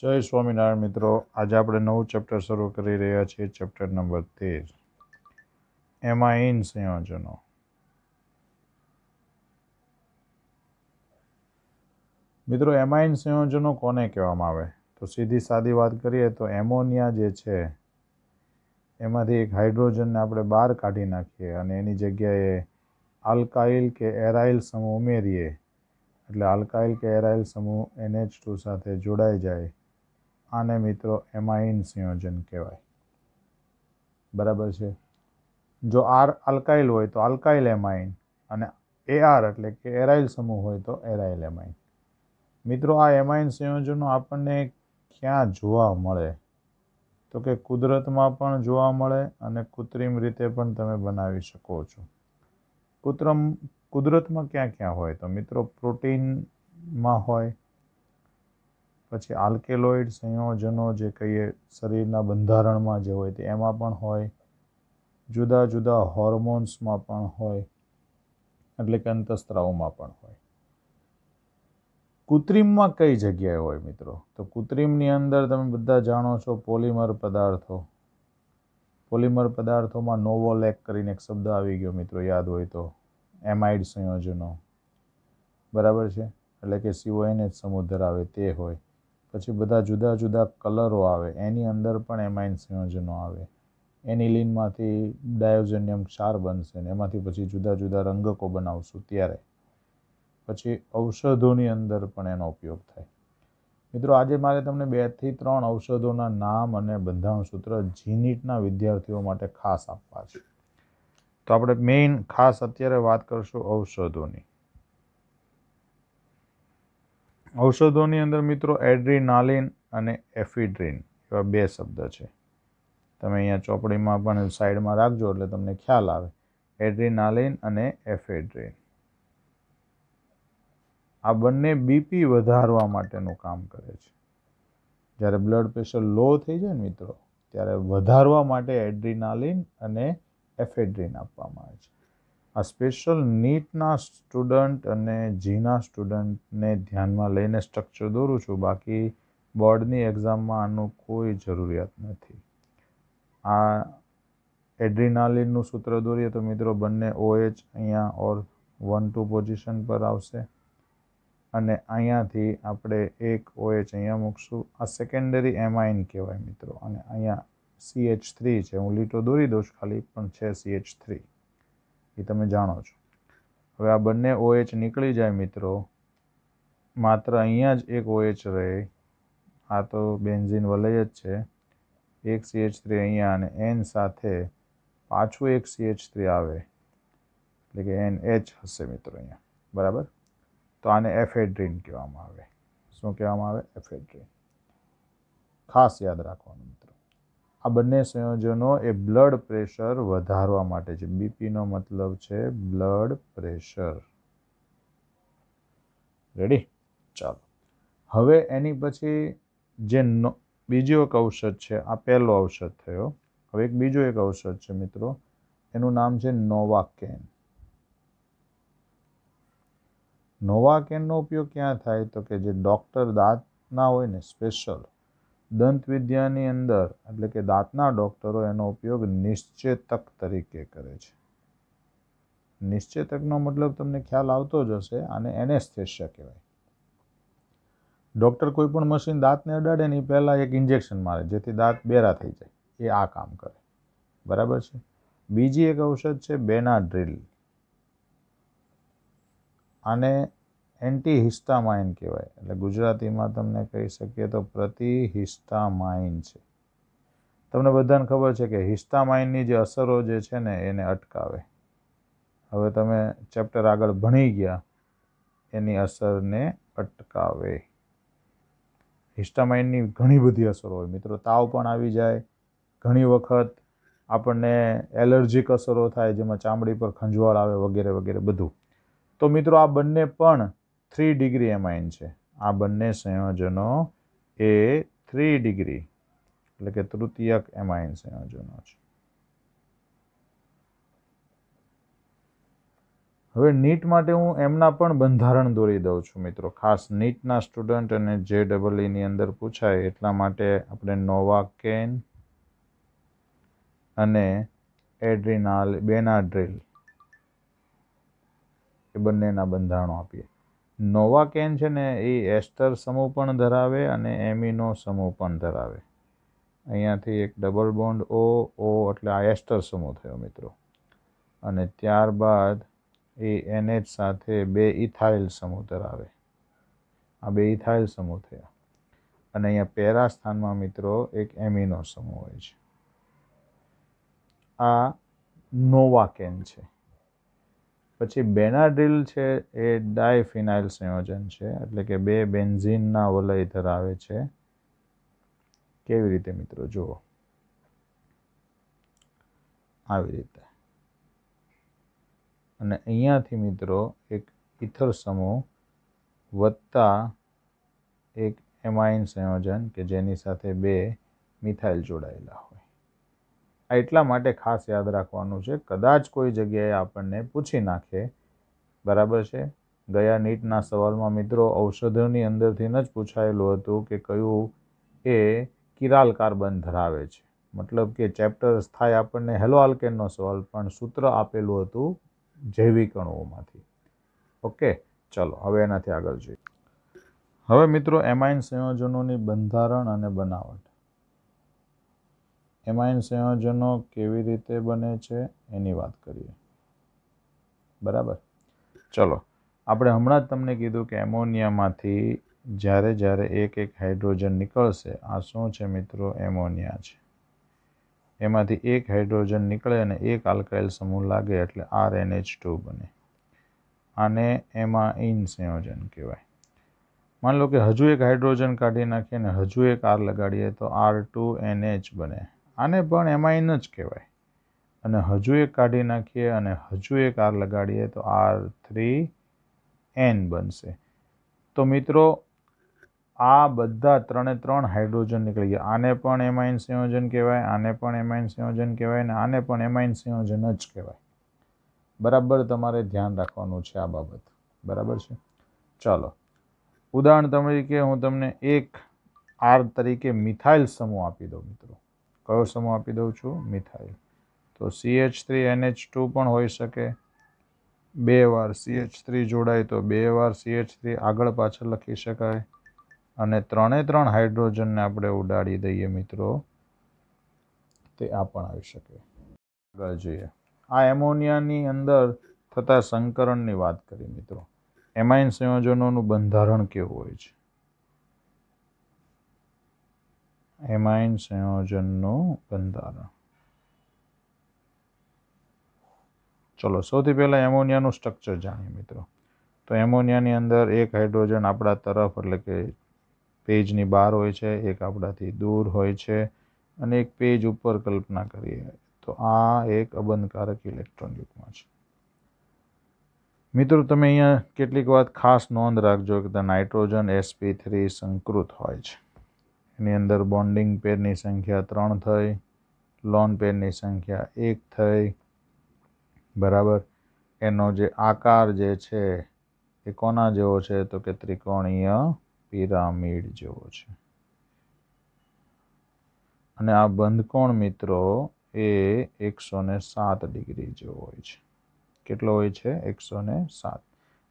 જય સ્વામિનારાયણ મિત્રો આજે આપણે નવું ચેપ્ટર શરૂ કરી રહ્યા છીએ ચેપ્ટર નંબર તેર એમાં ઇન સંયોજનો મિત્રો એમાઇન સંયોજનો કોને કહેવામાં આવે તો સીધી સાદી વાત કરીએ તો એમોનિયા જે છે એમાંથી એક હાઇડ્રોજનને આપણે બહાર કાઢી નાખીએ અને એની જગ્યાએ આલ્કાઇલ કે એરાઇલ સમૂહ ઉમેરીએ એટલે આલ્કાઇલ કે એરાઇલ સમૂહ એનએચ ટુ સાથે જોડાઈ જાય આને મિત્રો એમાઇન સંયોજન કહેવાય બરાબર છે જો આર આલ્કાઇલ હોય તો આલ્કાઇલ એમાઇન અને એ આર એટલે કે એરાઇલ સમૂહ હોય તો એરાઇલ એમાઇન મિત્રો આ એમાઇન સંયોજનો આપણને ક્યાં જોવા મળે તો કે કુદરતમાં પણ જોવા મળે અને કૃત્રિમ રીતે પણ તમે બનાવી શકો છો કૃત્રમ કુદરતમાં ક્યાં ક્યાં હોય તો મિત્રો પ્રોટીનમાં હોય પછી આલ્કેલોઇડ સંયોજનો જે કહીએ શરીરના બંધારણમાં જે હોય તે એમાં પણ હોય જુદા જુદા હોર્મોન્સમાં પણ હોય એટલે કે અંતસ્ત્રાવમાં પણ હોય કૃત્રિમમાં કઈ જગ્યાએ હોય મિત્રો તો કૃત્રિમની અંદર તમે બધા જાણો છો પોલિમર પદાર્થો પોલિમર પદાર્થોમાં નોવોલેક કરીને એક શબ્દ આવી ગયો મિત્રો યાદ હોય તો એમાઇડ સંયોજનો બરાબર છે એટલે કે સીઓએનએચ સમૂહ આવે તે હોય પછી બધા જુદા જુદા કલરો આવે એની અંદર પણ એમાઇન સંયોજનો આવે એનિલિનમાંથી ડાયોજેનિયમ ક્ષાર બનશે ને એમાંથી પછી જુદા જુદા રંગકો બનાવશું ત્યારે પછી ઔષધોની અંદર પણ એનો ઉપયોગ થાય મિત્રો આજે મારે તમને બેથી ત્રણ ઔષધોના નામ અને બંધારણ સૂત્ર જીનીટના વિદ્યાર્થીઓ માટે ખાસ આપવા છે તો આપણે મેઇન ખાસ અત્યારે વાત કરશું ઔષધોની ઔષધોની અંદર મિત્રો એડ્રીનાલિન અને એફિડ્રીન એવા બે શબ્દ છે તમે અહીંયા ચોપડીમાં પણ સાઈડમાં રાખજો એટલે તમને ખ્યાલ આવે એડ્રીનાલિન અને એફેડ્રીન આ બંને બીપી વધારવા માટેનું કામ કરે છે જ્યારે બ્લડ પ્રેશર લો થઈ જાય ને મિત્રો ત્યારે વધારવા માટે એડ્રીનાલિન અને એફેડ્રીન આપવામાં આવે છે આ સ્પેશિયલ નીટના સ્ટુડન્ટ અને જીના સ્ટુડન્ટને ધ્યાનમાં લઈને સ્ટ્રક્ચર દોરું છું બાકી બોર્ડની એક્ઝામમાં આનું કોઈ જરૂરિયાત નથી આ એડ્રીનાલિનનું સૂત્ર દોરીએ તો મિત્રો બંને ઓએચ અહીંયા ઓર વન ટુ પોઝિશન પર આવશે અને અહીંયાથી આપણે એક ઓએચ અહીંયા મૂકશું આ સેકન્ડરી એમાઇન કહેવાય મિત્રો અને અહીંયા સીએચ થ્રી છે હું લીટો દોરી દઉં ખાલી પણ છે સીએચ થ્રી એ તમે જાણો છો હવે આ બંને ઓએચ નીકળી જાય મિત્રો માત્ર અહીંયા જ એક ઓએચ રહે આ તો બેન્ઝિન વલય જ છે એક સીએચ થ્રી અહીંયા અને એન સાથે પાછું એક સીએચ થ્રી આવે એટલે કે એન એચ હશે મિત્રો અહીંયા બરાબર તો આને એફેડ્રીન કહેવામાં આવે શું કહેવામાં આવે એફેડ્રીન ખાસ યાદ રાખવાનું આ બંને સંયોજનો એ બ્લડ પ્રેશર વધારવા માટે છે બીપીનો મતલબ છે બ્લડ પ્રેશર રેડી ચાલો હવે એની પછી જે બીજો એક ઔષધ છે આ પહેલો ઔષધ થયો હવે એક બીજો એક ઔષધ છે મિત્રો એનું નામ છે નોવાકેન નોવાકેનનો ઉપયોગ ક્યાં થાય તો કે જે ડૉક્ટર દાંતના હોય ને સ્પેશિયલ દંતવિદ્યાની અંદર એટલે કે દાંતના ડૉક્ટરો એનો ઉપયોગ નિશ્ચેતક તરીકે કરે છે નિશ્ચેતકનો મતલબ તમને ખ્યાલ આવતો જ હશે અને એને એનેસ્થેશિયા કહેવાય ડૉક્ટર કોઈ પણ મશીન દાંતને અડાડે ને એ પહેલાં એક ઇન્જેક્શન મારે જેથી દાંત બેરા થઈ જાય એ આ કામ કરે બરાબર છે બીજી એક ઔષધ છે બેના ડ્રિલ અને એન્ટી હિસ્ટામાઇન કહેવાય એટલે ગુજરાતીમાં તમને કહી શકીએ તો પ્રતિ હિસ્ટામાઇન છે તમને બધાને ખબર છે કે હિસ્ટામાઇનની જે અસરો જે છે ને એને અટકાવે હવે તમે ચેપ્ટર આગળ ભણી ગયા એની અસરને અટકાવે હિસ્ટામાઇનની ઘણી બધી અસરો હોય મિત્રો તાવ પણ આવી જાય ઘણી વખત આપણને એલર્જીક અસરો થાય જેમાં ચામડી પર ખંજવાળ આવે વગેરે વગેરે બધું તો મિત્રો આ બંને પણ થ્રી ડિગ્રી એમાઇન છે આ બંને સંયોજનો એ થ્રી ડિગ્રી એટલે કે તૃતીયક એમાઇન સંયોજનો છે હવે નીટ માટે હું એમના પણ બંધારણ દોરી દઉં છું મિત્રો ખાસ નીટના સ્ટુડન્ટ અને જે ડબલ ઈની અંદર પૂછાય એટલા માટે આપણે નોવા કેન અને એડ્રિનાલ બેનાડ્રિલ એ બંનેના બંધારણો આપીએ નોવાકેન છે ને એ એસ્ટર સમૂહ પણ ધરાવે અને એમિનો સમૂહ પણ ધરાવે અહીંયાથી એક ડબલ બોન્ડ ઓ ઓ એટલે આ એસ્ટર સમૂહ થયો મિત્રો અને ત્યારબાદ એ એનએચ સાથે બે ઇથાઇલ સમૂહ ધરાવે આ બે ઇથાઇલ સમૂહ થયા અને અહીંયા પેરા સ્થાનમાં મિત્રો એક એમિનો સમૂહ હોય છે આ નોવાકેન છે પછી બેનાડ્રીલ છે એ ડાયફિનાઇલ સંયોજન છે એટલે કે બે બેન્ઝીનના વલય ધરાવે છે કેવી રીતે મિત્રો જુઓ આવી રીતે અને અહીંયાથી મિત્રો એક ઇથર સમૂહ વત્તા એક એમાઇન સંયોજન કે જેની સાથે બે મિથાઇલ જોડાયેલા હોય આ એટલા માટે ખાસ યાદ રાખવાનું છે કદાચ કોઈ જગ્યાએ આપણને પૂછી નાખે બરાબર છે ગયા નીટના સવાલમાં મિત્રો ઔષધોની અંદરથી જ પૂછાયેલું હતું કે કયું એ કિરાલ કાર્બન ધરાવે છે મતલબ કે ચેપ્ટર થાય આપણને હેલો આલ્કેનનો સવાલ પણ સૂત્ર આપેલું હતું જૈવિક અણુઓમાંથી ઓકે ચલો હવે એનાથી આગળ જોઈએ હવે મિત્રો એમાઇન સંયોજનોની બંધારણ અને બનાવટ એમાઇન સંયોજનો કેવી રીતે બને છે એની વાત કરીએ બરાબર ચલો આપણે હમણાં જ તમને કીધું કે એમોનિયામાંથી જ્યારે જ્યારે એક એક હાઇડ્રોજન નીકળશે આ શું છે મિત્રો એમોનિયા છે એમાંથી એક હાઇડ્રોજન નીકળે અને એક આલ્કાઇલ સમૂહ લાગે એટલે આર એનએચ ટુ બને આને એમાં ઇન સંયોજન કહેવાય માની લો કે હજુ એક હાઇડ્રોજન કાઢી નાખીએ અને હજુ એક આર લગાડીએ તો આર ટુ એનએચ બને આને પણ એમાં એમાઇન જ કહેવાય અને હજુ એક કાઢી નાખીએ અને હજુ એક આર લગાડીએ તો આર થ્રી એન બનશે તો મિત્રો આ બધા ત્રણે ત્રણ હાઇડ્રોજન નીકળી ગયા આને પણ એમાઇન સંયોજન કહેવાય આને પણ એમાઇન સંયોજન કહેવાય અને આને પણ એમાઇન સંયોજન જ કહેવાય બરાબર તમારે ધ્યાન રાખવાનું છે આ બાબત બરાબર છે ચાલો ઉદાહરણ તરીકે હું તમને એક આર તરીકે મિથાઇલ સમૂહ આપી દઉં મિત્રો કયો સમૂહ આપી દઉં છું મિથાઇલ તો સીએચ થ્રી એનએચ ટુ પણ હોઈ શકે બે વાર સીએચ થ્રી જોડાય તો બે વાર સીએચ થ્રી આગળ પાછળ લખી શકાય અને ત્રણે ત્રણ હાઇડ્રોજનને આપણે ઉડાડી દઈએ મિત્રો તે આ પણ આવી શકે આગળ જોઈએ આ એમોનિયાની અંદર થતા સંકરણની વાત કરી મિત્રો એમાઇન સંયોજનોનું બંધારણ કેવું હોય છે એમાઇન સંયોજનનું બંધારણ ચલો સૌથી પહેલાં એમોનિયાનું સ્ટ્રક્ચર જાણીએ મિત્રો તો એમોનિયાની અંદર એક હાઇડ્રોજન આપણા તરફ એટલે કે પેજની બહાર હોય છે એક આપણાથી દૂર હોય છે અને એક પેજ ઉપર કલ્પના કરીએ તો આ એક અબંધકારક ઇલેક્ટ્રોન યુગમાં છે મિત્રો તમે અહીંયા કેટલીક વાત ખાસ નોંધ રાખજો કે નાઇટ્રોજન એસપી થ્રી સંકૃત હોય છે એની અંદર બોન્ડિંગ પેરની સંખ્યા ત્રણ થઈ લોન પેરની સંખ્યા એક થઈ બરાબર એનો જે આકાર જે છે એ કોના જેવો છે તો કે ત્રિકોણીય પિરામિડ જેવો છે અને આ બંધકોણ મિત્રો એ એકસો ને સાત ડિગ્રી જેવો હોય છે કેટલો હોય છે એકસો ને સાત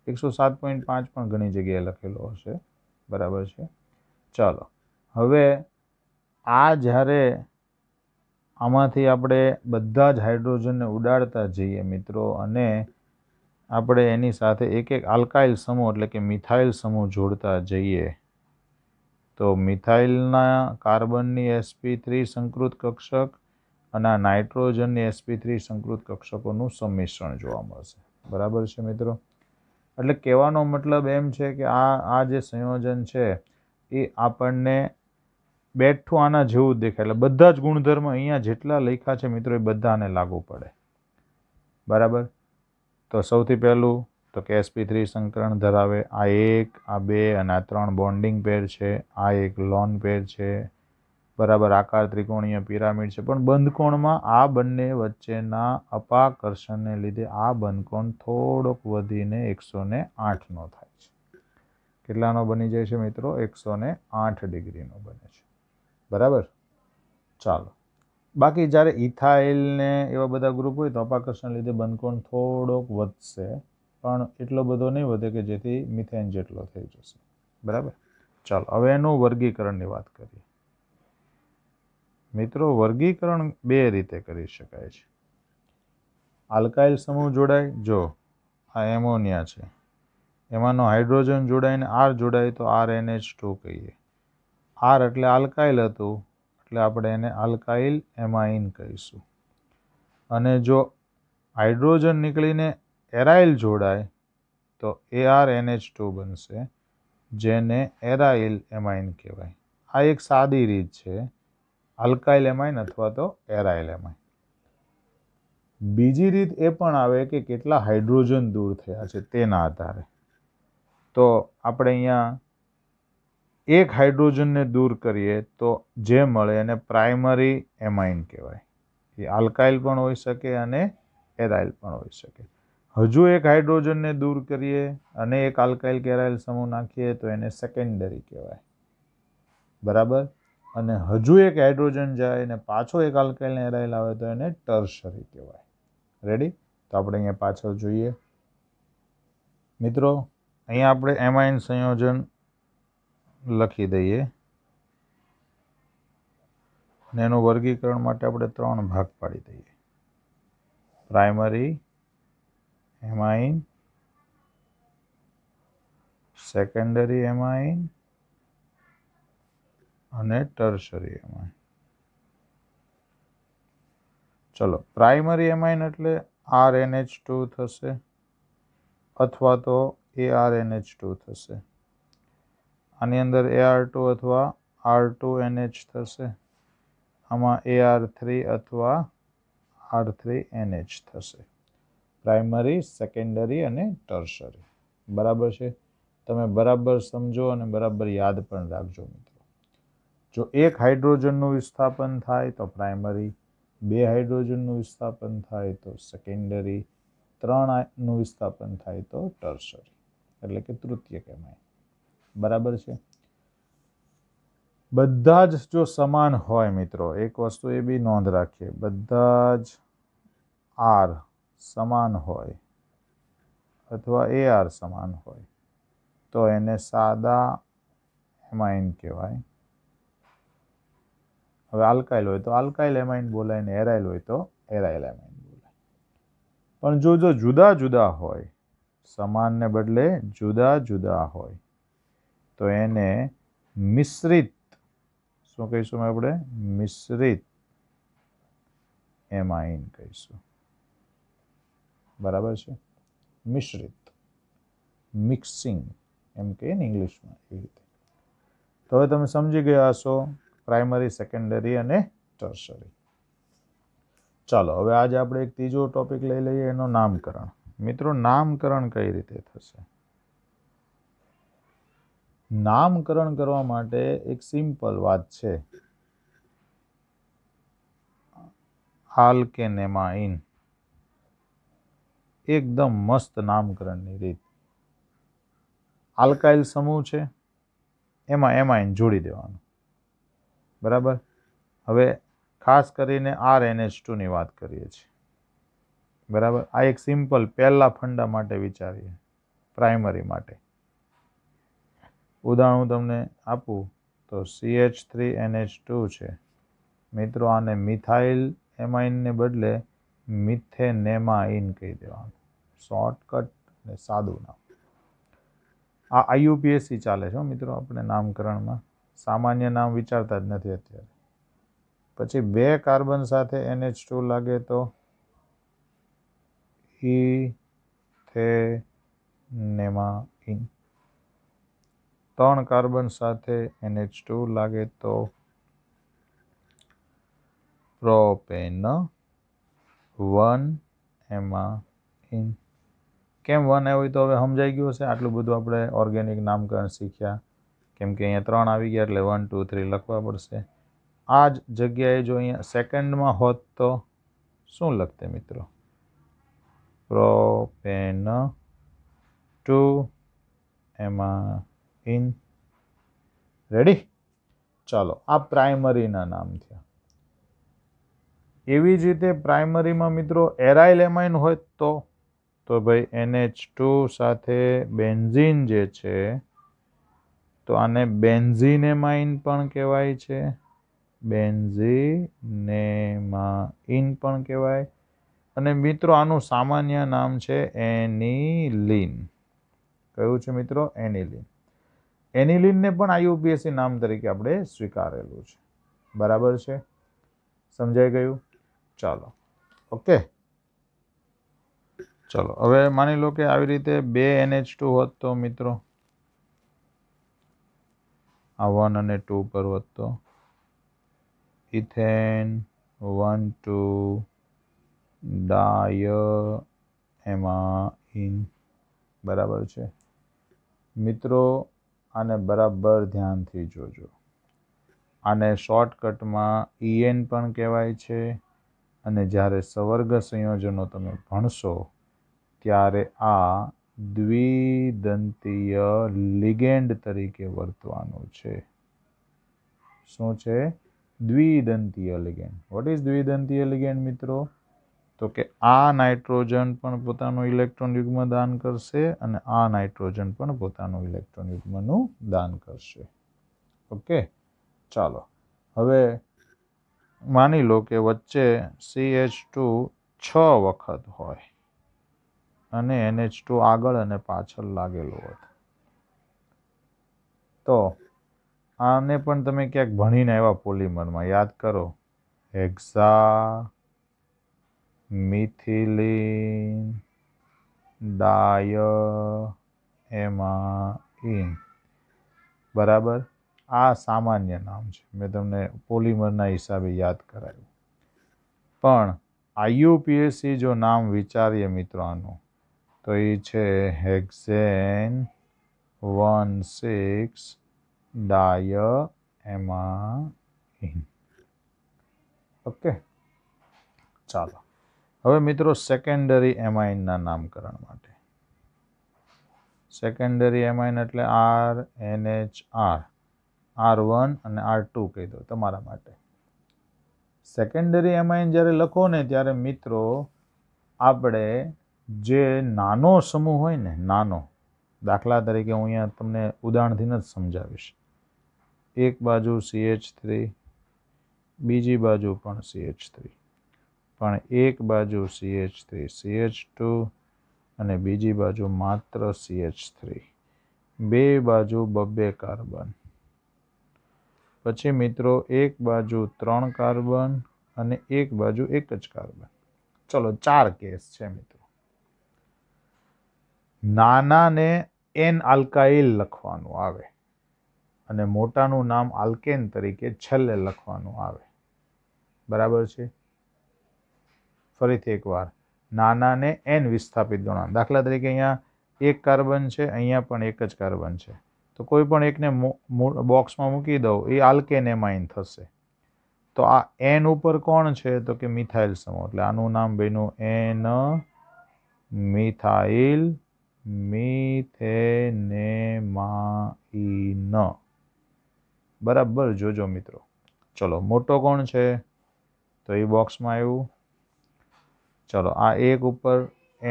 એકસો સાત પોઈન્ટ પાંચ પણ ઘણી જગ્યાએ લખેલો હશે બરાબર છે ચાલો હવે આ જ્યારે આમાંથી આપણે બધા જ હાઇડ્રોજનને ઉડાડતા જઈએ મિત્રો અને આપણે એની સાથે એક એક આલ્કાઇલ સમૂહ એટલે કે મિથાઇલ સમૂહ જોડતા જઈએ તો મિથાઇલના કાર્બનની એસપી થ્રી સંકૃત કક્ષક અને આ નાઇટ્રોજનની એસપી થ્રી સંકૃત કક્ષકોનું સંમિશ્રણ જોવા મળશે બરાબર છે મિત્રો એટલે કહેવાનો મતલબ એમ છે કે આ આ જે સંયોજન છે એ આપણને બેઠું આના જેવું દેખાય એટલે બધા જ ગુણધર્મ અહીંયા જેટલા લખ્યા છે મિત્રો એ બધાને લાગુ પડે બરાબર તો સૌથી પહેલું તો કે એસપી થ્રી સંકરણ ધરાવે આ એક આ બે અને આ ત્રણ બોન્ડિંગ પેર છે આ એક લોન પેર છે બરાબર આકાર ત્રિકોણીય પિરામિડ છે પણ બંધકોણમાં આ બંને વચ્ચેના અપાકર્ષણને લીધે આ બંધકોણ થોડોક વધીને એકસો ને આઠનો થાય છે કેટલાનો બની જાય છે મિત્રો એકસો ને આઠ ડિગ્રીનો બને છે બરાબર ચાલો બાકી જ્યારે ઇથાઇલને એવા બધા ગ્રુપ હોય તો અપાકર્ષણ લીધે બનકોણ થોડોક વધશે પણ એટલો બધો નહીં વધે કે જેથી મિથેન જેટલો થઈ જશે બરાબર ચાલો હવે એનું વર્ગીકરણની વાત કરીએ મિત્રો વર્ગીકરણ બે રીતે કરી શકાય છે આલ્કાઇલ સમૂહ જોડાય જો આ એમોનિયા છે એમાંનો હાઇડ્રોજન જોડાઈને આર જોડાય તો આર એન એનએચ ટુ કહીએ આર એટલે આલ્કાઇલ હતું એટલે આપણે એને આલ્કાઇલ એમાઇન કહીશું અને જો હાઇડ્રોજન નીકળીને એરાઇલ જોડાય તો એ આર એનએચ ટુ બનશે જેને એરાઇલ એમાઇન કહેવાય આ એક સાદી રીત છે આલ્કાઇલ એમાઇન અથવા તો એરાઇલ એમાઇન બીજી રીત એ પણ આવે કે કેટલા હાઇડ્રોજન દૂર થયા છે તેના આધારે તો આપણે અહીંયા એક હાઇડ્રોજનને દૂર કરીએ તો જે મળે એને પ્રાઇમરી એમાઇન કહેવાય એ આલ્કાઇલ પણ હોઈ શકે અને એરાઇલ પણ હોઈ શકે હજુ એક હાઇડ્રોજનને દૂર કરીએ અને એક આલ્કાઇલ કેરાઇલ સમૂહ નાખીએ તો એને સેકન્ડરી કહેવાય બરાબર અને હજુ એક હાઇડ્રોજન જાય અને પાછો એક આલ્કાઇલ એરાઇલ આવે તો એને ટર્શરી કહેવાય રેડી તો આપણે અહીંયા પાછળ જોઈએ મિત્રો અહીંયા આપણે એમાઇન સંયોજન લખી દઈએ ને એનું વર્ગીકરણ માટે આપણે ત્રણ ભાગ પાડી દઈએ પ્રાઇમરી એમાઇન સેકન્ડરી એમાઇન અને ટર્શરી એમાઇન ચલો પ્રાઇમરી એમાઇન એટલે આર એન એચ ટુ થશે અથવા તો એ આર એન એચ ટુ થશે આની અંદર એ આર ટુ અથવા આર ટુ એન એચ થશે આમાં એ આર થ્રી અથવા આર થ્રી એન એચ થશે પ્રાઇમરી સેકન્ડરી અને ટર્શરી બરાબર છે તમે બરાબર સમજો અને બરાબર યાદ પણ રાખજો મિત્રો જો એક હાઇડ્રોજનનું વિસ્થાપન થાય તો પ્રાઇમરી બે હાઇડ્રોજનનું વિસ્થાપન થાય તો સેકન્ડરી ત્રણનું વિસ્થાપન થાય તો ટર્શરી એટલે કે તૃતીય કહેવાય બરાબર છે બધા જ જો સમાન હોય મિત્રો એક વસ્તુ એ બી નોંધ રાખીએ બધા જ આર સમાન હોય અથવા એ આર સમાન હોય તો એને સાદા એમાઇન કહેવાય હવે આલ્કાઇલ હોય તો આલ્કાઇલ એમાઇન બોલાય ને એરાઇલ હોય તો એરાઇલ એમાઇન બોલાય પણ જો જો જુદા જુદા હોય સમાનને બદલે જુદા જુદા હોય તો એને મિશ્રિત શું કહીશું આપણે મિશ્રિત એમાઇન કહીશું બરાબર છે મિશ્રિત મિક્સિંગ એમ કે ને ઇંગ્લિશમાં એવી રીતે તો હવે તમે સમજી ગયા હશો પ્રાઇમરી સેકન્ડરી અને ટર્સરી ચાલો હવે આજે આપણે એક ત્રીજો ટોપિક લઈ લઈએ એનું નામકરણ મિત્રો નામકરણ કઈ રીતે થશે નામકરણ કરવા માટે એક સિમ્પલ વાત છે હાલકેનેમાઇન એકદમ મસ્ત નામકરણની રીત આલ્કાઇલ સમૂહ છે એમાં એમાઇન જોડી દેવાનું બરાબર હવે ખાસ કરીને આર એન એચ ટુની વાત કરીએ છીએ બરાબર આ એક સિમ્પલ પહેલાં ફંડા માટે વિચારીએ પ્રાઇમરી માટે ઉદાહરણ હું તમને આપું તો C H three N H two છે મિત્રો આને મિથાઇલ એમાઇનને બદલે મિથેનેમાઇન કહી દેવાનું શોર્ટકટ અને સાદું નામ આ આઈયુપીએસસી ચાલે છે મિત્રો આપણે નામકરણમાં સામાન્ય નામ વિચારતા જ નથી અત્યારે પછી બે કાર્બન સાથે એનએચ ટુ લાગે તો ઈ થે નેમા ઇન ત્રણ કાર્બન સાથે એનએચ ટુ લાગે તો પ્રોપેન વન એમાં કેમ વન આવ્યું તો હવે સમજાઈ ગયું હશે આટલું બધું આપણે ઓર્ગેનિક નામકરણ શીખ્યા કેમ કે અહીંયા ત્રણ આવી ગયા એટલે વન ટુ થ્રી લખવા પડશે આ જ જગ્યાએ જો અહીંયા સેકન્ડમાં હોત તો શું લખતે મિત્રો propane two amine ready ચાલો આ પ્રાઇમરીના નામ થયા એવી જ રીતે પ્રાઇમરીમાં મિત્રો એરાઇલ એમાઇન હોય તો તો ભાઈ એનએચ ટુ સાથે બેન્ઝીન જે છે તો આને બેન્ઝીનેમાઇન પણ કહેવાય છે બેન્ઝીનેમાઇન પણ કહેવાય અને મિત્રો આનું સામાન્ય નામ છે એનિલિન કયું છે મિત્રો એનિલિન એનિલિનને પણ આઈયુપીએસસી નામ તરીકે આપણે સ્વીકારેલું છે બરાબર છે સમજાઈ ગયું ચાલો ઓકે ચાલો હવે માની લો કે આવી રીતે બે એનએચ ટુ હોત તો મિત્રો આ વન અને ટુ પર હોત તો ઇથેન વન ટુ ડાય એમાં ઇન બરાબર છે મિત્રો આને બરાબર ધ્યાનથી જોજો આને શોર્ટકટમાં ઈએન પણ કહેવાય છે અને જ્યારે સવર્ગ સંયોજનો તમે ભણશો ત્યારે આ દ્વિદંતીય લિગેન્ડ તરીકે વર્તવાનું છે શું છે દ્વિદંતીય લિગેન્ડ વોટ ઇઝ દ્વિદંતીય લિગેન્ડ મિત્રો તો કે આ નાઇટ્રોજન પણ પોતાનું ઇલેક્ટ્રોન યુગ્મ દાન કરશે અને આ નાઇટ્રોજન પણ પોતાનું ઇલેક્ટ્રોન યુગ્મનું દાન કરશે ઓકે ચાલો હવે માની લો કે વચ્ચે સી એચ ટુ છ વખત હોય અને એનએચ ટુ આગળ અને પાછળ લાગેલું હોય તો આને પણ તમે ક્યાંક ભણીને આવ્યા પોલિમરમાં યાદ કરો એક્ઝા મિથિલિન ડાય ઇન બરાબર આ સામાન્ય નામ છે મેં તમને પોલિમરના હિસાબે યાદ કરાવ્યું પણ આઈયુપીએસસી જો નામ વિચારીએ મિત્રોનું તો એ છે hexane one six diamine okay ચાલો હવે મિત્રો સેકન્ડરી એમાઇનના નામકરણ માટે સેકન્ડરી એમાઇન એટલે R N H R R one અને આર ટુ કહી દો તમારા માટે સેકન્ડરી એમાઇન જ્યારે લખો ને ત્યારે મિત્રો આપણે જે નાનો સમૂહ હોય ને નાનો દાખલા તરીકે હું અહીંયા તમને ઉદાહરણથી જ સમજાવીશ એક બાજુ સીએચ થ્રી બીજી બાજુ પણ સીએચ થ્રી પણ એક બાજુ C H three C H two અને બીજી બાજુ માત્ર સી એચ થ્રી બે બાજુ બબ્બે કાર્બન પછી મિત્રો એક બાજુ ત્રણ કાર્બન અને એક બાજુ એક જ કાર્બન ચલો ચાર કેસ છે મિત્રો નાનાને એન આલ્કાઇલ લખવાનું આવે અને મોટાનું નામ આલ્કેન તરીકે છેલ્લે લખવાનું આવે બરાબર છે ફરીથી એકવાર નાનાને એન વિસ્થાપિત ગુણાંક દાખલા તરીકે અહીંયા એક કાર્બન છે અહીંયા પણ એક જ કાર્બન છે તો કોઈ પણ એકને બોક્સમાં મૂકી દઉં એ આલ્કેનેમાઇન થશે તો આ એન ઉપર કોણ છે તો કે મિથાઇલ સમૂહ એટલે આનું નામ ભાઈનું એન મિથાઇલ મિથેનેમાઇન બરાબર જોજો મિત્રો ચલો મોટો કોણ છે તો એ બોક્સમાં આવ્યું ચલો આ એક ઉપર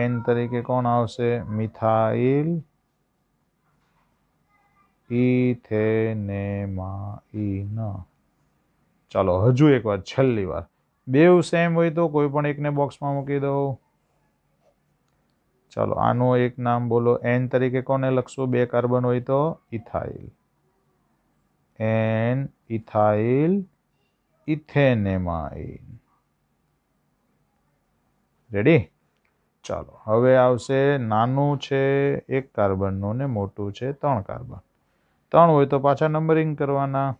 એન તરીકે કોણ આવશે મિથાઇલ ઇથેનેમાઇન ચાલો હજુ એક વાર છેલ્લી વાર બેવ સેમ હોય તો કોઈ પણ એકને બોક્સમાં મૂકી દઉં ચાલો આનું એક નામ બોલો એન તરીકે કોને લખશો બે કાર્બન હોય તો ethyl N ethyl ethanamine ready ચાલો હવે આવશે નાનું છે એક કાર્બનનું ને મોટું છે ત્રણ કાર્બન ત્રણ હોય તો પાછા નંબરિંગ કરવાના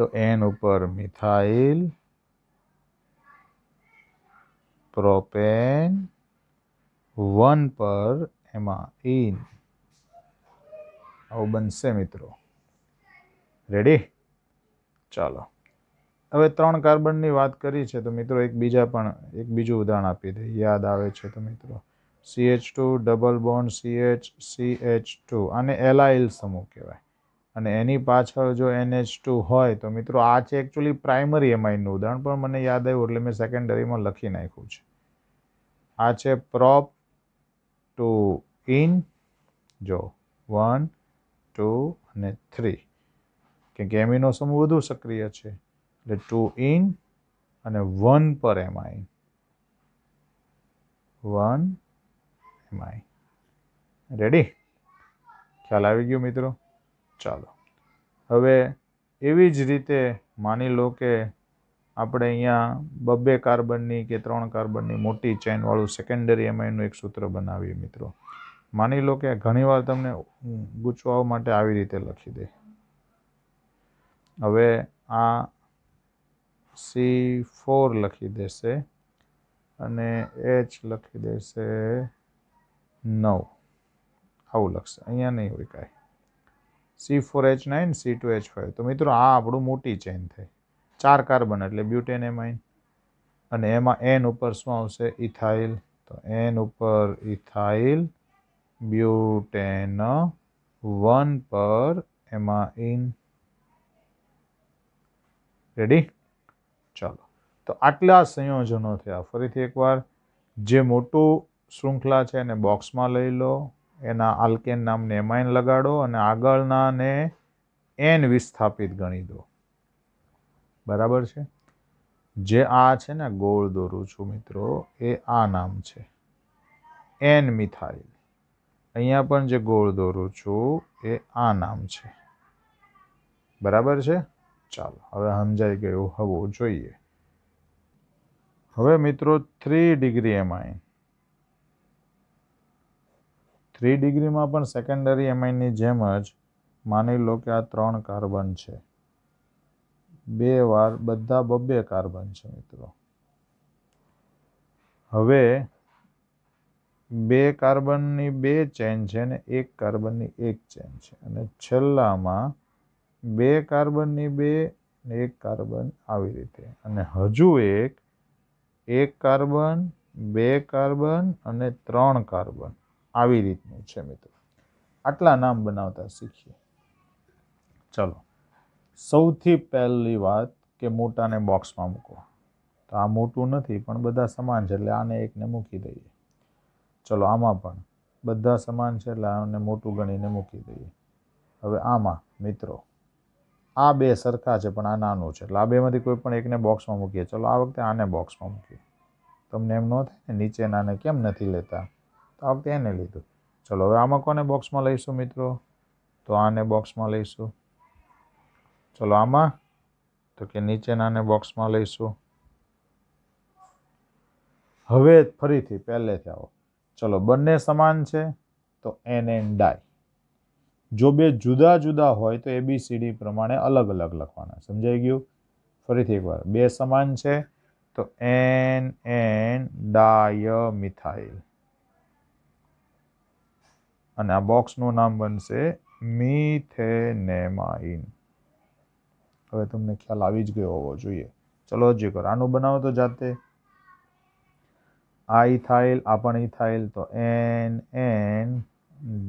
તો એન ઉપર મિથાઇલ પ્રોપેન વન પર એમાં ઇન e આવું બનશે મિત્રો રેડી ચાલો હવે ત્રણ કાર્બનની વાત કરી છે તો મિત્રો એક બીજા પણ એક બીજું ઉદાહરણ આપી દે યાદ આવે છે તો મિત્રો C H two double bond C H two આને એલાઇલ સમૂહ કહેવાય અને એની પાછળ જો NH2 ટુ હોય તો મિત્રો આ છે એકચ્યુઅલી પ્રાઇમરી એમાઇનનું ઉદાહરણ પણ મને યાદ આવ્યું એટલે મેં સેકન્ડરીમાં લખી નાખ્યું છે આ છે પ્રોપ ટુ ઇન જો વન ટુ અને થ્રી કેમ કે એમિનો સમૂહ વધુ સક્રિય છે એટલે ટુ ઇન અને વન પર એમ આઈ વન એમ આઈ રેડી ખ્યાલ આવી ગયો મિત્રો ચાલો હવે એવી જ રીતે માની લો કે આપણે અહીંયા બબ્બે કાર્બનની કે ત્રણ કાર્બનની મોટી ચેનવાળું સેકન્ડરી એમઆઈનું એક સૂત્ર બનાવીએ મિત્રો માની લો કે ઘણીવાર તમને ગૂંચવાવા માટે આવી રીતે લખી દે હવે આ સી ફોર લખી દેશે અને એચ લખી દેશે નવ આવું લખશે અહીંયા નહીં હોય કાંઈ C four H nine C two H five તો મિત્રો આ આપણું મોટી ચેન થઈ ચાર કાર્બન એટલે બ્યુટેન એમાઇન અને એમાં એન ઉપર શું આવશે ઇથાઇલ તો એન ઉપર ઇથાઇલ બ્યુટેન વન પર એમાં ઇન રેડી ચાલો તો આટલા સંયોજનો થયા ફરીથી એકવાર જે મોટું શૃંખલા છે એને બોક્સમાં લઈ લો એના આલ્કેન નામને એમાઇન લગાડો અને આગળનાને એન વિસ્થાપિત ગણી દો બરાબર છે જે આ છે ને ગોળ દોરું છું મિત્રો એ આ નામ છે એન મિથાઇલ અહીંયા પણ જે ગોળ દોરું છું એ આ નામ છે બરાબર છે ચાલો હવે સમજાઈ ગયું હોવું જોઈએ હવે મિત્રો થ્રી ડિગ્રી એમઆઈ થ્રી ડિગ્રીમાં પણ સેકન્ડરી એમઆઈની જેમ જ માની લો કે આ ત્રણ કાર્બન છે બે વાર બધા બબ્બે કાર્બન છે મિત્રો હવે બે કાર્બનની બે ચેન છે અને એક કાર્બનની એક ચેન છે અને છેલ્લામાં બે કાર્બનની બે ને એક કાર્બન આવી રીતે અને હજુ એક એક કાર્બન બે કાર્બન અને ત્રણ કાર્બન આવી રીતનું છે મિત્રો આટલા નામ બનાવતા શીખીએ ચલો સૌથી પહેલી વાત કે મોટાને બોક્સમાં મૂકો તો આ મોટું નથી પણ બધા સમાન છે એટલે આને એકને મૂકી દઈએ ચલો આમાં પણ બધા સમાન છે એટલે આને મોટું ગણીને મૂકી દઈએ હવે આમાં મિત્રો આ બે સરખા છે પણ આ નાનું છે એટલે આ બેમાંથી કોઈ પણ એકને બોક્સમાં મૂકીએ ચલો આ વખતે આને બોક્સમાં મૂકીએ તમને એમ ન થાય ને નીચેનાને કેમ નથી લેતા તો આ વખતે એને લીધું ચલો હવે આમાં કોને બોક્સમાં લઈશું મિત્રો તો આને બોક્સમાં લઈશું ચલો આમાં તો કે નીચેનાને બોક્સમાં લઈશું હવે ફરીથી પહેલેથી આવો ચલો બંને સમાન છે તો એન એન ડાય જો બે જુદા જુદા હોય તો એ બી એબીસીડી પ્રમાણે અલગ અલગ લખવાના સમજાઈ ગયું ફરીથી એકવાર બે સમાન છે તો એન એન ડાય મિથાઇલ અને આ બોક્સનું નામ બનશે મિથેનેમાઇન હવે તમને ખ્યાલ આવી જ ગયો હોવો જોઈએ ચલો હજી કરો આનું બનાવો તો જાતે આ ઇથાઇલ આ પણ ઇથાઇલ તો એન એન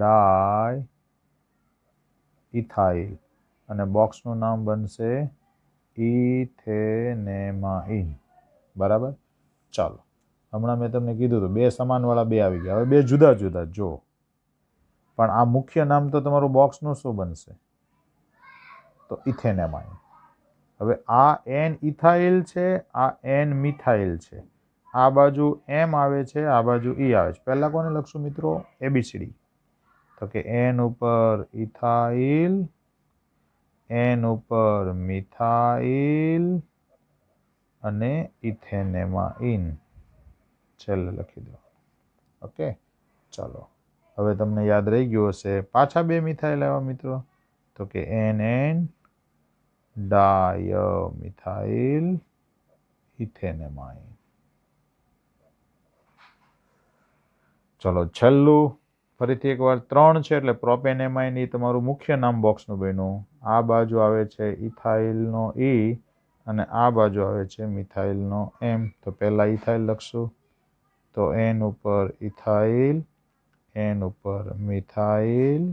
ડાય ઇથાઇલ અને બોક્સનું નામ બનશે ઇથેનેમાઇન બરાબર ચાલો હમણાં મેં તમને કીધું હતું બે સમાનવાળા બે આવી ગયા હવે બે જુદા જુદા જો પણ આ મુખ્ય નામ તો તમારું બોક્સનું શું બનશે તો ઇથેનેમાઇન હવે આ એન ઇથાઇલ છે આ એન મિથાઇલ છે આ બાજુ એમ આવે છે આ બાજુ ઈ આવે છે પહેલાં કોને લખશું મિત્રો એબીસીડી તો કે એન ઉપર ઇથાઇલ એન ઉપર મિથાઇલ અને ઇથેનેમાં ઇન છેલ્લે લખી દો ઓકે ચાલો હવે તમને યાદ રહી ગયું હશે પાછા બે મિથાઇલ આવ્યા મિત્રો તો કે N N dimethyl ethanamine ચલો છેલ્લું ફરીથી એકવાર ત્રણ છે એટલે પ્રોપેનેમાઇન એ તમારું મુખ્ય નામ બોક્સનું બન્યું આ બાજુ આવે છે ઇથાઇલનો ઈ અને આ બાજુ આવે છે મિથાઇલનો એમ તો પહેલાં ઇથાઇલ લખશું તો એન ઉપર ઇથાઇલ એન ઉપર methyl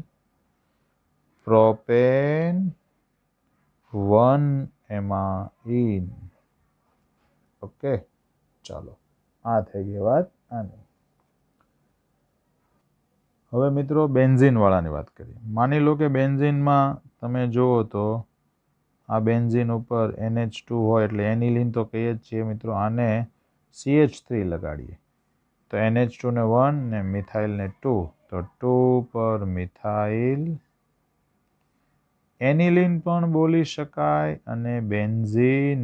propane one amine okay ચાલો આ થઈ ગઈ વાત આની હવે મિત્રો બેન્ઝિનવાળાની વાત કરીએ માની લો કે બેન્ઝિનમાં તમે જુઓ તો આ બેન્ઝિન ઉપર એનએચ ટુ હોય એટલે એનિલિન તો કહીએ જ છીએ મિત્રો આને સીએચ થ્રી લગાડીએ તો એનએચ ટુને વન ને મિથાઇલને ટુ તો ટુ પર મિથાઇલ એનિલિન પણ બોલી શકાય અને બેન્ઝીન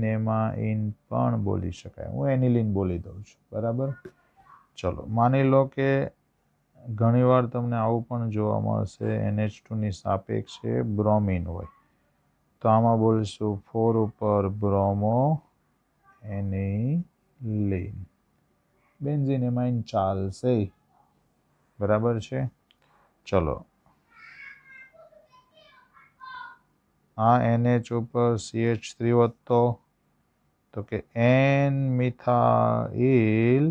પણ બોલી શકાય હું એનિલિન બોલી દઉં છું બરાબર ચલો માની લો કે ઘણીવાર તમને આવું પણ જોવા મળશે એનએચ ટુની સાપેક્ષે બ્રોમિન હોય તો આમાં બોલીશું ફોર ઉપર બ્રોમો એની લીન બેન્ઝીનેમાઇન ચાલશે બરાબર છે ચલો આ એનએચ ઉપર સીએચ થ્રી વધતો તો કે એન મિથાઇલ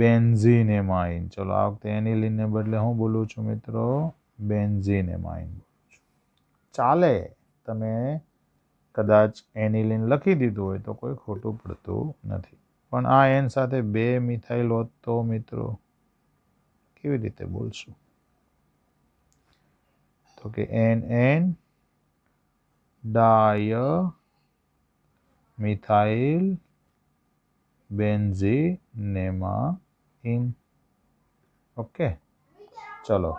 બેન્ઝીનેમાઇન ચલો આ વખતે એનિલિનને બદલે હું બોલું છું મિત્રો બેન્ઝીનેમાઇન બોલું છું ચાલે તમે કદાચ એનિલિન લખી દીધું હોય તો કોઈ ખોટું પડતું નથી પણ આ એન સાથે બે મિથાઇલ હોત તો મિત્રો કેવી રીતે બોલશું તો કે N N dimethyl benzenamine okay ચલો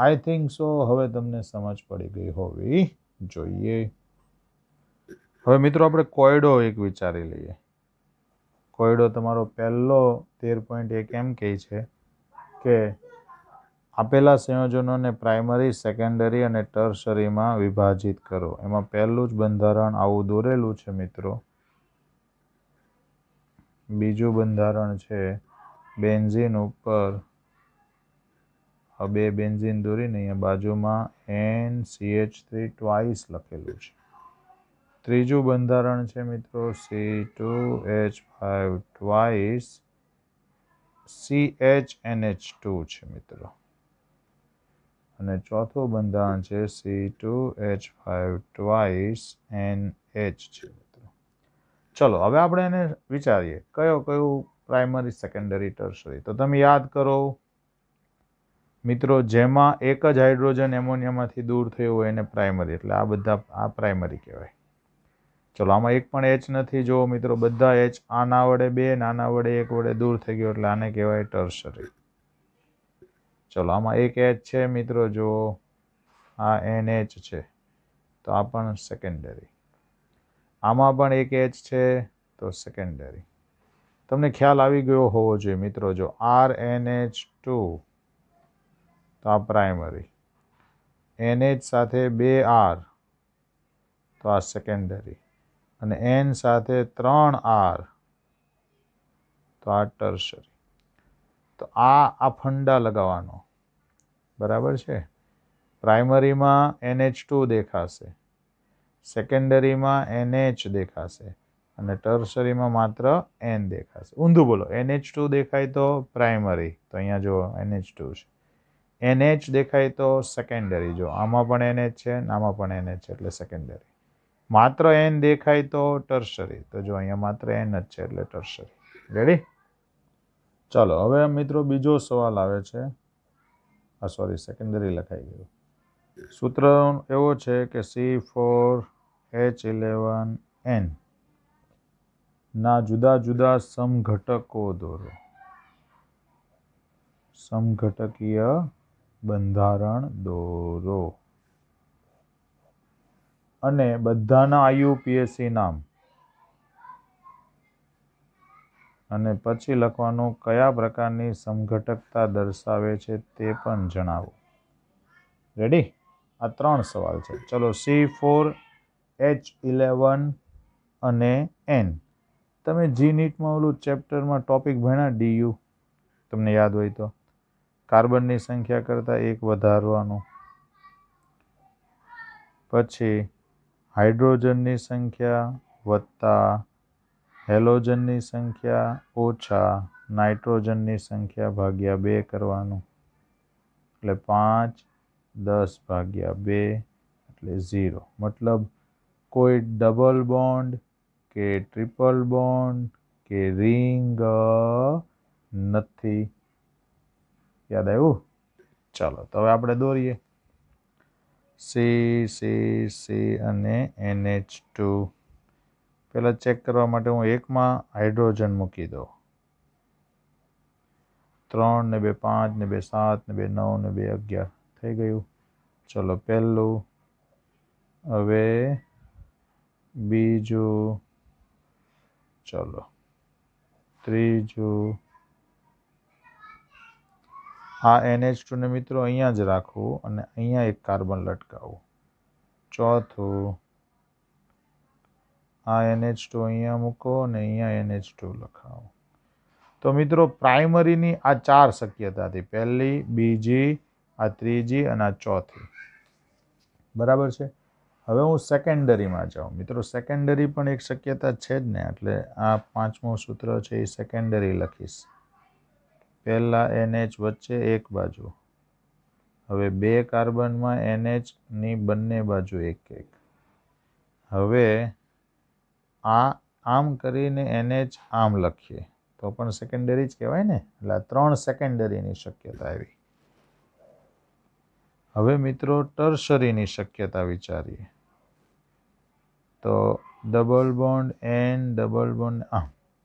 આઈ થિંક સો હવે તમને સમજ પડી ગઈ હોવી જોઈએ હવે મિત્રો આપણે કોયડો એક વિચારી લઈએ કોયડો તમારો પહેલો તેર પોઈન્ટ એક એમ કહે છે કે આપેલા સંયોજનોને પ્રાઇમરી સેકન્ડરી અને ટર્સરીમાં વિભાજિત કરો એમાં પહેલું જ બંધારણ આવું દોરેલું છે મિત્રો બીજું બંધારણ છે બેન્ઝીન ઉપર બે બેન્ઝીન દોરીને અહીંયા બાજુમાં N C H three twice લખેલું છે ત્રીજું બંધારણ છે મિત્રો C two H five twice C H N H two છે મિત્રો અને ચોથું બંધારણ છે C two H five twice N H છે ચલો હવે આપણે એને વિચારીએ કયો કયું પ્રાઇમરી સેકન્ડરી ટર્સરી તો તમે યાદ કરો મિત્રો જેમાં એક જ હાઇડ્રોજન એમોનિયામાંથી દૂર થયું હોય એને પ્રાઇમરી એટલે આ બધા આ પ્રાઇમરી કહેવાય ચલો આમાં એક પણ એચ નથી જો મિત્રો બધા એચ આના વડે બે નાના વડે એક વડે દૂર થઈ ગયો એટલે આને કહેવાય ટર્સરી ચલો આમાં એક એચ છે મિત્રો જો આ એન એચ છે તો આ પણ સેકન્ડરી આમાં પણ એક એચ છે તો સેકન્ડરી તમને ખ્યાલ આવી ગયો હોવો જોઈએ મિત્રો જો આર એન એચ ટુ તો આ પ્રાઇમરી એન એચ સાથે બે આર તો આ સેકન્ડરી અને એન સાથે ત્રણ આર તો આ ટર્સરી તો આ આ ફંડા લગાવવાનો બરાબર છે પ્રાઇમરીમાં એન એચ ટુ દેખાશે સેકન્ડરીમાં એન એચ દેખાશે અને ટર્સરીમાં માત્ર એન દેખાશે ઊંધું બોલો એન એચ ટુ દેખાય તો પ્રાઇમરી તો અહીંયા જુઓ એનએચ ટુ છે એન એચ દેખાય તો સેકન્ડરી જો આમાં પણ એનએચ છે અને આમાં પણ એનએચ છે એટલે સેકન્ડરી માત્ર એન દેખાય તો ટર્સરી તો જો અહીંયા માત્ર એન જ છે એટલે ટર્સરી રેડી ચાલો હવે મિત્રો બીજો સવાલ આવે છે આ સોરી સેકન્ડરી લખાઈ ગયું સૂત્ર એવો છે કે C four H eleven N ના જુદા જુદા સમઘટકો દોરો સમઘટકીય બંધારણ દોરો અને બધાના આઈયુપીએસસી નામ અને પછી લખવાનું કયા પ્રકારની સમઘટકતા દર્શાવે છે તે પણ જણાવો રેડી આ ત્રણ સવાલ છે ચલો સી ફોર એચ ઇલેવન અને એન તમે જી નીટમાં ઓલું ચેપ્ટરમાં ટોપિક ભણ્યા ડી યુ તમને યાદ હોય તો કાર્બનની સંખ્યા કરતાં એક વધારવાનું પછી હાઇડ્રોજનની સંખ્યા વત્તા હેલોજનની સંખ્યા ઓછા નાઇટ્રોજનની સંખ્યા ભાગ્યા બે કરવાનું એટલે પાંચ દસ ભાગ્યા બે એટલે ઝીરો મતલબ કોઈ ડબલ બોન્ડ કે ટ્રિપલ બોન્ડ કે રિંગ નથી યાદ આવ્યું ચાલો તો હવે આપણે દોરીએ સી સી સી અને એનએચ ટુ પહેલાં ચેક કરવા માટે હું એકમાં હાઇડ્રોજન મૂકી દઉં ત્રણ ને બે પાંચ ને બે સાત ને બે નવ ને બે અગિયાર થઈ ગયું ચલો પહેલું હવે બીજું ચલો ત્રીજું આ એનએચ ટુને મિત્રો અહીંયા જ રાખવું અને અહીંયા એક કાર્બન લટકાવું ચોથું આ એનએચ ટુ અહીંયા મૂકો અને અહીંયા એનએચ ટુ લખાવો તો મિત્રો પ્રાઇમરીની આ ચાર શક્યતાથી પહેલી બીજી આ ત્રીજી અને આ ચોથી બરાબર છે હવે હું સેકન્ડરીમાં જાઉં મિત્રો સેકન્ડરી પણ એક શક્યતા છે જ ને એટલે આ પાંચમું સૂત્ર છે એ સેકન્ડરી લખીશ પહેલાં એનએચ વચ્ચે એક બાજુ હવે બે કાર્બનમાં એનએચની બંને બાજુ એક એક હવે આ આમ કરીને એનએચ આમ લખીએ તો પણ સેકન્ડરી જ કહેવાય ને એટલે ત્રણ સેકન્ડરીની શક્યતા આવી હવે મિત્રો ટર્સરીની શક્યતા વિચારીએ તો double bond N double bond આ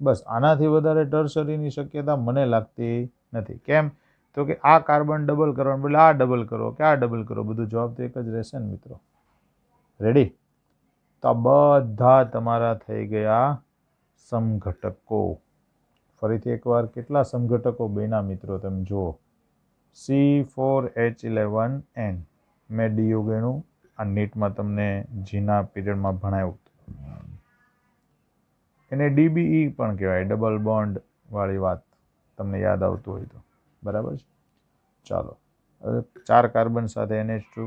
બસ આનાથી વધારે ટર્સરીની શક્યતા મને લાગતી નથી કેમ તો કે આ કાર્બન ડબલ કરવાનું એટલે આ ડબલ કરો કે આ ડબલ કરો બધું જવાબ તો એક જ રહેશે ને મિત્રો રેડી તો આ બધા તમારા થઈ ગયા સમઘટકો ફરીથી એકવાર કેટલા સમઘટકો બેના મિત્રો તમે જુઓ C four H eleven N મેં ડીયુ ગણ્યું આ નીટમાં તમને જીના પીરિયડમાં ભણાવ્યું એને ડીબીઈ e પણ કહેવાય ડબલ બોન્ડ વાળી વાત તમને યાદ આવતું હોય તો બરાબર છે ચાલો હવે ચાર કાર્બન સાથે એનએચ ટુ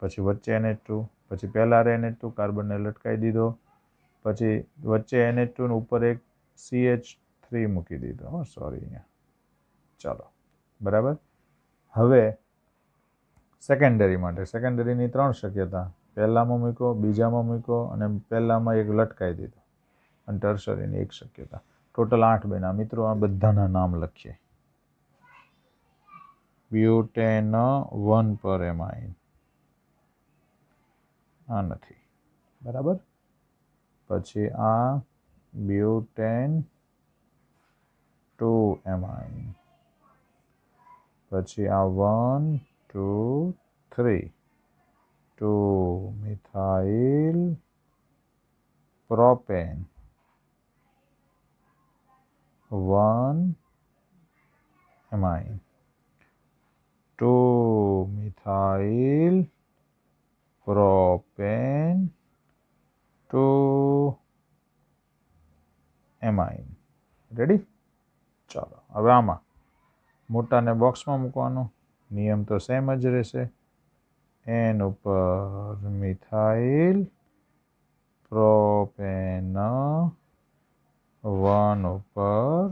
પછી વચ્ચે એનએચ ટુ પછી પહેલાં રે એનએચ ટુ કાર્બનને લટકાવી દીધો પછી વચ્ચે એનએચ ટુને ઉપર એક સી એચ થ્રી મૂકી દીધો હો સોરી અહીંયા ચાલો બરાબર હવે સેકન્ડરી માટે સેકન્ડરીની ત્રણ શક્યતા પહેલામાં મૂકો બીજામાં મૂકો અને પહેલામાં એક લટકાઈ દીધો અને ટર્સરીની એક શક્યતા ટોટલ આઠ બેના મિત્રો આ બધાના નામ લખીએ બ્યુટેન વન પર એમાઇન આ નથી બરાબર પછી આ બ્યુટેન ટુ એમાઇન પછી આ one two three two methyl propane one amine two methyl propane two amine ready ચાલો હવે આમાં મોટાને બોક્સમાં મૂકવાનું નિયમ તો સેમ જ રહેશે એન ઉપર મિથાઇલ પ્રોપેન વન ઉપર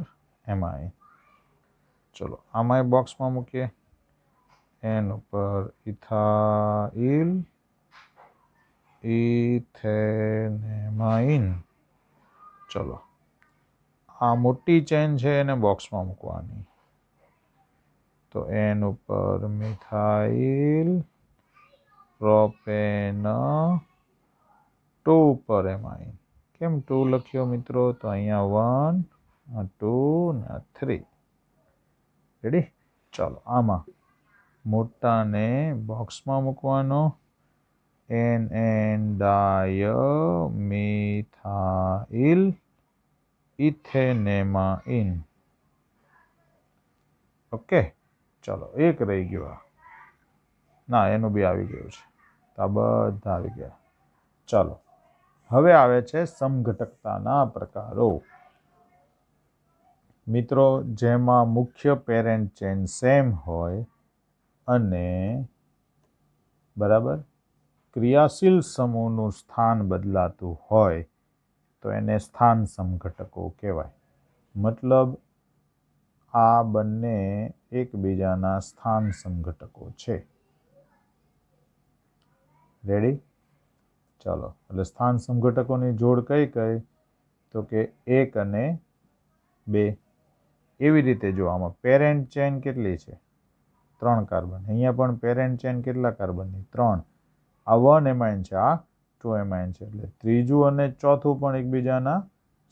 એમઆઈ ચલો આમાંય બોક્સમાં મૂકીએ એન ઉપર ઇથાઇલ ઇથેનેમાઇન ચલો આ મોટી ચેન છે એને બોક્સમાં મૂકવાની તો એન ઉપર મિથાઇલ પ્રોપેન ટુ ઉપર એમાં કેમ ટુ લખ્યો મિત્રો તો અહીંયા વન ટુ ને થ્રી રેડી ચાલો આમાં મોટાને બોક્સમાં મૂકવાનો N N dimethyl ethanamine okay ચલો એક રહી ગયો આ ના એનું બી આવી ગયું છે આ બધા આવી ગયા ચાલો હવે આવે છે સમઘટકતાના પ્રકારો મિત્રો જેમાં મુખ્ય પેરેન્ટ ચેન સેમ હોય અને બરાબર ક્રિયાશીલ સમૂહનું સ્થાન બદલાતું હોય તો એને સ્થાન સમઘટકો કહેવાય મતલબ આ બંને એકબીજાના સ્થાન સંઘટકો છે રેડી ચાલો એટલે સ્થાન સંઘટકોની જોડ કઈ કઈ તો કે એક અને બે એવી રીતે જો આમાં પેરેન્ટ ચેન કેટલી છે ત્રણ કાર્બન અહીંયા પણ પેરેન્ટ ચેન કેટલા કાર્બનની ત્રણ આ વન એમાઇન છે આ ટુ એમાઇન છે એટલે ત્રીજું અને ચોથું પણ એકબીજાના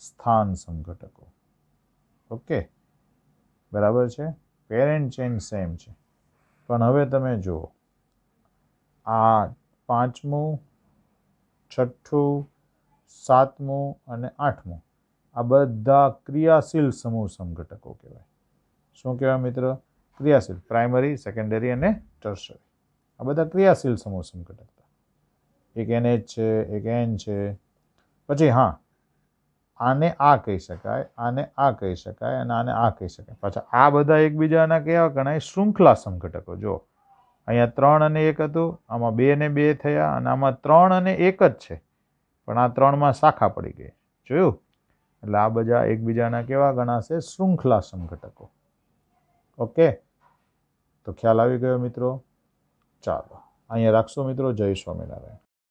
સ્થાન સંઘટકો ઓકે બરાબર છે પેરેન્ટ ચેઇન સેમ છે પણ હવે તમે જુઓ આ પાંચમું છઠ્ઠું સાતમું અને આઠમું આ બધા ક્રિયાશીલ સમૂહ સંઘટકો કહેવાય શું કહેવાય મિત્ર ક્રિયાશીલ પ્રાઇમરી સેકન્ડરી અને ટર્સરી આ બધા ક્રિયાશીલ સમૂહ સંઘટક એક એનએચ છે એક એન છે પછી હા આને આ કહી શકાય આને આ કહી શકાય અને આને આ કહી શકાય પાછા આ બધા એકબીજાના કહેવા ગણાય શૃંખલા સંઘટકો જો અહીંયા ત્રણ અને એક હતું આમાં બે ને બે થયા અને આમાં ત્રણ અને એક જ છે પણ આ ત્રણમાં શાખા પડી ગઈ જોયું એટલે આ બધા એકબીજાના કેવા ગણાશે શૃંખલા સંઘટકો ઓકે તો ખ્યાલ આવી ગયો મિત્રો ચાલો અહીંયા રાખશો મિત્રો જય સ્વામિનારાયણ